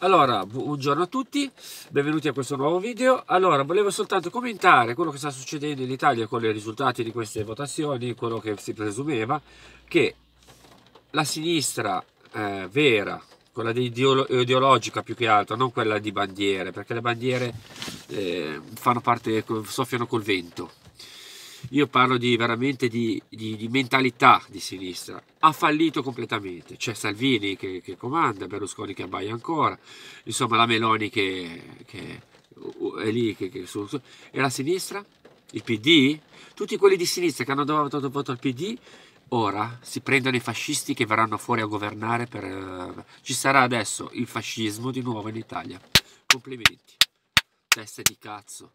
Allora, buongiorno a tutti, benvenuti a questo nuovo video. Allora, volevo soltanto commentare quello che sta succedendo in Italia con i risultati di queste votazioni, quello che si presumeva, che la sinistra eh, vera, quella ideolo ideologica più che altro, non quella di bandiere, perché le bandiere eh, fanno parte, soffiano col vento, io parlo di, veramente di, di, di, mentalità di sinistra, ha fallito completamente. C'è Salvini che, che, comanda, Berlusconi che abbaia ancora, insomma la Meloni che, che uh, è lì, che, su, su. e la sinistra? Il PD? Tutti quelli di sinistra che hanno dato voto al PD ora si prendono i fascisti che verranno fuori a governare. Per, eh, ci sarà adesso il fascismo di nuovo in Italia. Complimenti. teste di cazzo.